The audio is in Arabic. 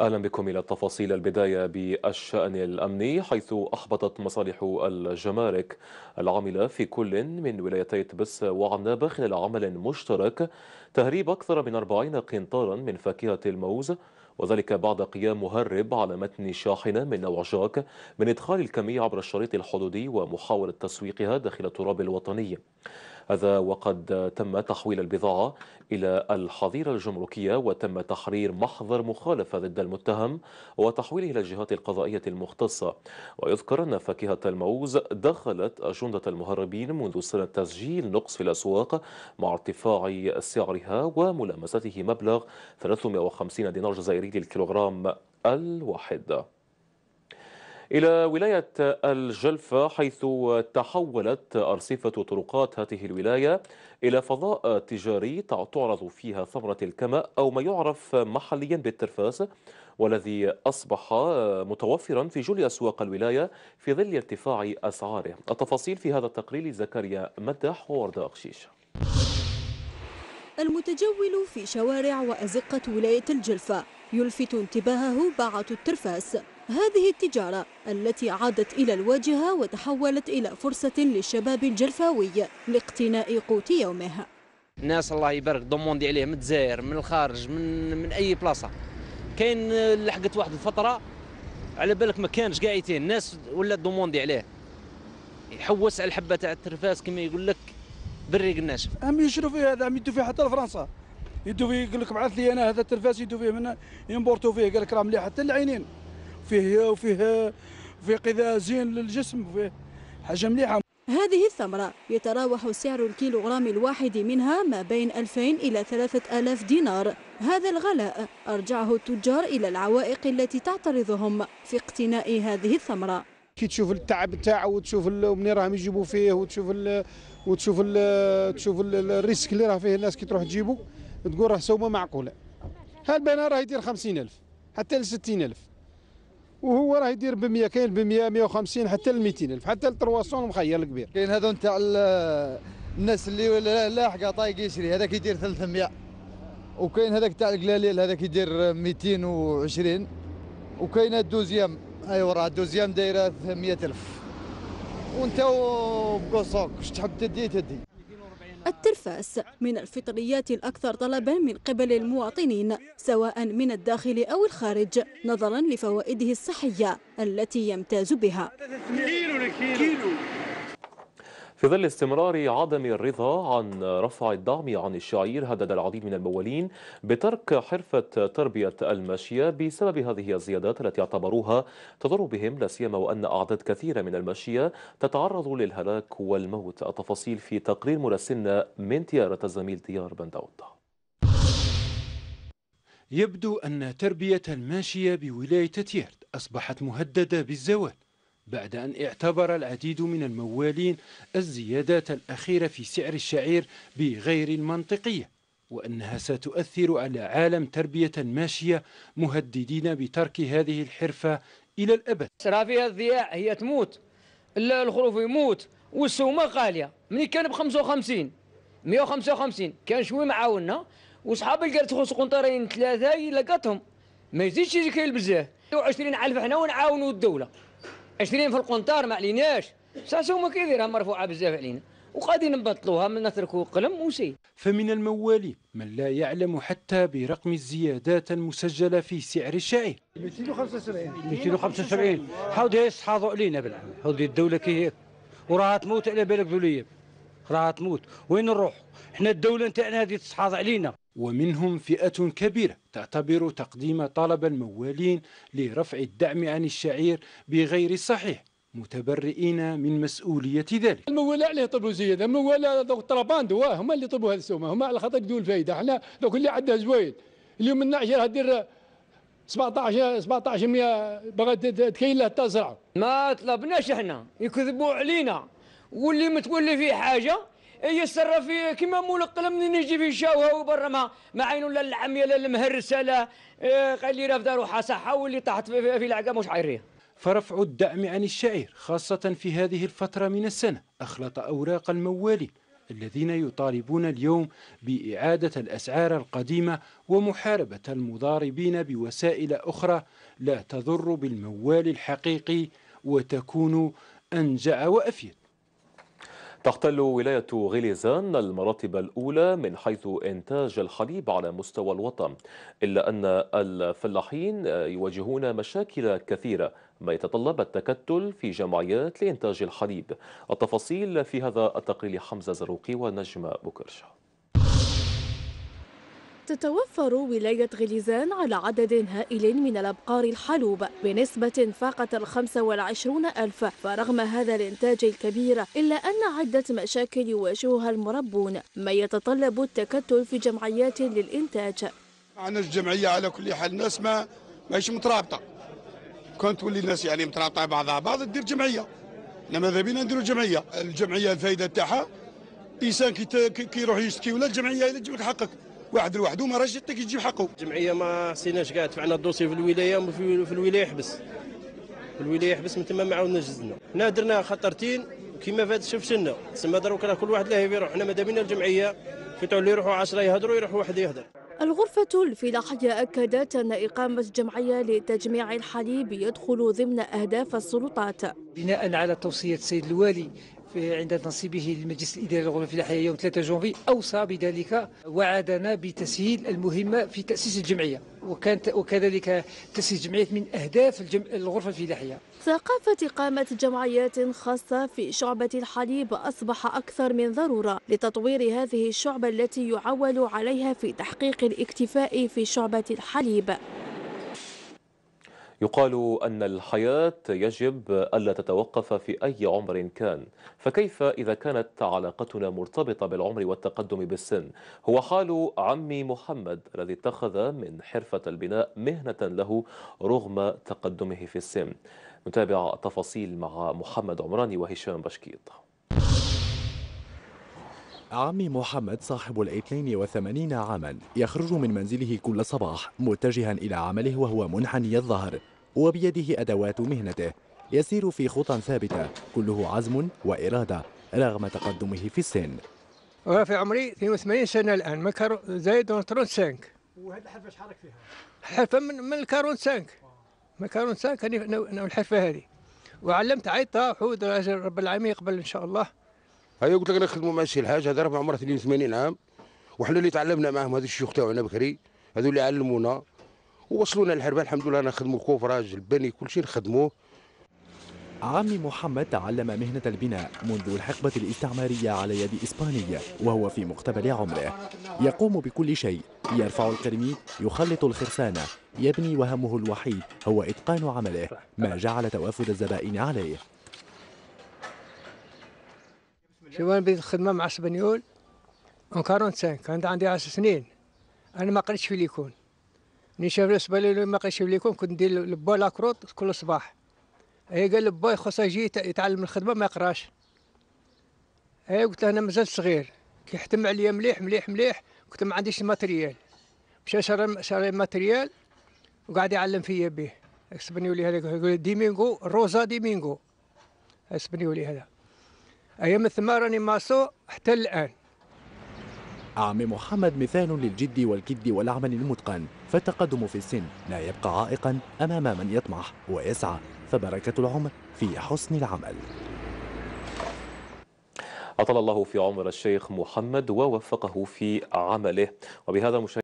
أهلا بكم إلى التفاصيل البداية بالشأن الأمني حيث أحبطت مصالح الجمارك العاملة في كل من ولايتي تبس وعنابة خلال عمل مشترك تهريب أكثر من 40 قنطارا من فاكهة الموز وذلك بعد قيام مهرب على متن شاحنة من نوع جاك من إدخال الكمية عبر الشريط الحدودي ومحاولة تسويقها داخل التراب الوطني هذا وقد تم تحويل البضاعة إلى الحظيرة الجمركية وتم تحرير محضر مخالفة ضد المتهم وتحويله إلى الجهات القضائية المختصة ويذكر أن فاكهة الموز دخلت أجندة المهربين منذ سنة تسجيل نقص في الأسواق مع ارتفاع سعرها وملامسته مبلغ 350 دينار جزائري للكيلوغرام الواحد إلى ولاية الجلفة حيث تحولت أرصفة طرقات هذه الولاية إلى فضاء تجاري تعرض فيها ثمرة الكماء أو ما يعرف محليا بالترفاس والذي أصبح متوفرا في جل أسواق الولاية في ظل ارتفاع أسعاره التفاصيل في هذا التقرير زكريا مدح وورد أخشيش المتجول في شوارع وأزقة ولاية الجلفة يلفت انتباهه باعة الترفاس هذه التجارة التي عادت إلى الواجهة وتحولت إلى فرصة للشباب الجلفاوي لاقتناء قوت يومه الناس الله يبارك ضموندي عليه من من الخارج من من اي بلاصه كاين لحقت واحد الفتره على بالك ما كانش قايتين الناس ولا ضموندي عليه يحوس على الحبه تاع الترفاس كما يقول لك بالريق الناشف عم يشرو فيه هذا عم يدو فيه حتى لفرنسا يدو فيه يقول لك بعث لي انا هذا الترفاس يدو فيه من ينبورتو فيه قال لك راه مليح حتى العينين فيه وفيه في غذاء زين للجسم وفيه حاجه مليحه هذه الثمرة يتراوح سعر الكيلوغرام الواحد منها ما بين 2000 إلى 3000 دينار هذا الغلاء أرجعه التجار إلى العوائق التي تعترضهم في اقتناء هذه الثمرة كي تشوف التعب تاعه وتشوف منين راهم يجيبوا فيه وتشوف الـ وتشوف الـ تشوف الريسك اللي راه فيه الناس كي تروح تجيبه تقول راه سومه معقوله هالبنا راه يدير 50000 حتى ل 60000 وهو راه يدير ب 100 كاين ب 100 150 حتى ل 200 الف حتى ل 300 مخير الكبير كاين هذو نتاع الناس اللي لاحقه طايق يشري هذاك يدير 300 وكاين هذاك تاع القلاليل هذاك يدير 220 وكاين الدوزيام ايوا راه الدوزيام دايره 100000 وانت بقصوك واش تحب تدي تدي الترفاس من الفطريات الأكثر طلبا من قبل المواطنين سواء من الداخل أو الخارج نظرا لفوائده الصحية التي يمتاز بها كيلو لكيلو في ظل استمرار عدم الرضا عن رفع الدعم عن الشعير هدد العديد من الموالين بترك حرفة تربية الماشية بسبب هذه الزيادات التي اعتبروها تضر بهم لا سيما وأن أعداد كثيرة من الماشية تتعرض للهلاك والموت التفاصيل في تقرير مراسلنا من تيارة الزميل ديار بن داود يبدو أن تربية الماشية بولاية تيارت أصبحت مهددة بالزوال بعد أن اعتبر العديد من الموالين الزيادات الأخيرة في سعر الشعير بغير المنطقية وأنها ستؤثر على عالم تربية ماشية مهددين بترك هذه الحرفة إلى الأبد رافية الضياع هي تموت الخروف يموت والسومة غالية من كان ب 55 155 كان شوي معاوننا وصحاب القرد خص قنطرين ثلاثة لقاتهم ما يزيدش يجي كيل بزاف 20 ألف حنا ونعاونوا الدولة 20 في القنطار ما عليناش ساسو كي يديرها مرفوعه بزاف علينا وغادي نبطلوها من نتركوا قلم وسي فمن الموالي من لا يعلم حتى برقم الزيادات المسجله في سعر الشعير 275 275 هي يصحاضوا علينا بالعام هذه الدوله كي هيك وراها تموت على بالك ذوليه راها تموت وين نروح حنا الدوله نتاعنا هذه الصحاض علينا ومنهم فئة كبيرة تعتبر تقديم طلب الموالين لرفع الدعم عن الشعير بغير صحيح متبرئين من مسؤولية ذلك الموال عليه طلبوا زيادة الموال ذوك طراباند هما اللي طلبوا هذه السومة هما على خاطر ذو الفايدة احنا ذوك اللي عندها زوايد اليوم من ناحية دير 17 17 100 باغا تكاين له تزرع ما طلبناش احنا يكذبوا علينا واللي متولي فيه حاجة إيه سر في كما مول القلم نجي في شاوها وبرا ما ما عينو لا العمية لا المهرسة لا إيه قال لي رافدة روحها صحة واللي طاحت في, في لعقة مش عيرية فرفع الدعم عن الشعير خاصة في هذه الفترة من السنة أخلط أوراق الموالين الذين يطالبون اليوم بإعادة الأسعار القديمة ومحاربة المضاربين بوسائل أخرى لا تضر بالموال الحقيقي وتكون أنجع وأفيد تحتل ولاية غليزان المراتب الأولى من حيث إنتاج الحليب على مستوى الوطن إلا أن الفلاحين يواجهون مشاكل كثيرة ما يتطلب التكتل في جمعيات لإنتاج الحليب التفاصيل في هذا التقرير حمزة زروقي ونجمة بكرشه تتوفر ولاية غليزان على عدد هائل من الأبقار الحلوب بنسبة فاقت الخمسة والعشرون ألف فرغم هذا الإنتاج الكبير إلا أن عدة مشاكل يواجهها المربون ما يتطلب التكتل في جمعيات للإنتاج عندنا الجمعية على كل حال الناس ما ماهيش مترابطة كنت تولي الناس يعني مترابطة بعضها بعض دير جمعية لما ذا بينا نديروا جمعية الجمعية الفايدة تاعها إنسان كي كيروح يشتكي ولا الجمعية يجيب لك حقك واحد لوحده ما راهش يعطيك يجيب حقه الجمعيه ما سيناش كاع دفعنا الدوسي في الولايه في الولايه حبس في الولايه حبس من تما ما عاودنا جزنا هنا درنا خطرتين كيما فات لنا تسمى دروك كل واحد لهيه يروح حنا مادام الجمعيه في اللي يروحوا 10 يهضروا يروحوا واحد يهضر الغرفة الفلاحية أكدت أن إقامة الجمعية لتجميع الحليب يدخل ضمن أهداف السلطات بناء على توصية السيد الوالي عند تنصيبه للمجلس الإداري للغرفه الأحياء يوم 3 جونفي أوصى بذلك وعدنا بتسهيل المهمة في تأسيس الجمعية وكانت وكذلك تأسيس جمعية من أهداف الجم... الغرفة الفلاحية ثقافة إقامة جمعيات خاصة في شعبة الحليب أصبح أكثر من ضرورة لتطوير هذه الشعبة التي يعول عليها في تحقيق الاكتفاء في شعبة الحليب يقال أن الحياة يجب ألا تتوقف في أي عمر كان فكيف إذا كانت علاقتنا مرتبطة بالعمر والتقدم بالسن هو حال عمي محمد الذي اتخذ من حرفة البناء مهنة له رغم تقدمه في السن نتابع التفاصيل مع محمد عمراني وهشام بشكيط عمي محمد صاحب ال 82 عاما يخرج من منزله كل صباح متجها إلى عمله وهو منحني الظهر وبيده أدوات مهنته يسير في خطى ثابتة كله عزم وإرادة رغم تقدمه في السن أنا في عمري 82 سنة الآن من كارو زايد 35 وهذا الحرفة شحال فيها؟ حرفة من من الكارون 5 من الكارون 5 الحرفة هذه وعلمت عيطة حود رب العالمين يقبل إن شاء الله هيا قلت لك انا نخدموا مع السي الحاج هذا راه عمره 82 عام وحنا اللي تعلمنا معهم هذا الشيوخ تاعنا بكري هذو اللي علمونا ووصلونا الحرب الحمد لله نخدموا الكوفراج البني كل شيء نخدموه عمي محمد تعلم مهنة البناء منذ الحقبة الاستعمارية على يد إسبانية وهو في مقتبل عمره يقوم بكل شيء يرفع القرميد يخلط الخرسانة يبني وهمه الوحيد هو إتقان عمله ما جعل توافد الزبائن عليه شوان بديت الخدمة مع اسبانيول 45 كانت عندي 10 سنين أنا ما قريتش في ليكون نشاف شاف اللي ما قيشف ليكم كنت ندير لبا لاكروت كل صباح هي قال لبا خصها يجي يتعلم الخدمه ما يقراش هي قلت له انا مازال صغير كيحتم عليا مليح مليح مليح قلت ما عنديش الماتريال مشى شرى شرى الماتريال وقعد يعلم فيا به اسبانيولي هذا يقول ديمينغو روزا ديمينغو اسبانيولي هذا ايام الثمار راني ماسو حتى الان عم محمد مثال للجد والكد والعمل المتقن فالتقدم في السن لا يبقى عائقا أمام من يطمح ويسعى فبركة العمر في حسن العمل أطل الله في عمر الشيخ محمد ووفقه في عمله وبهذا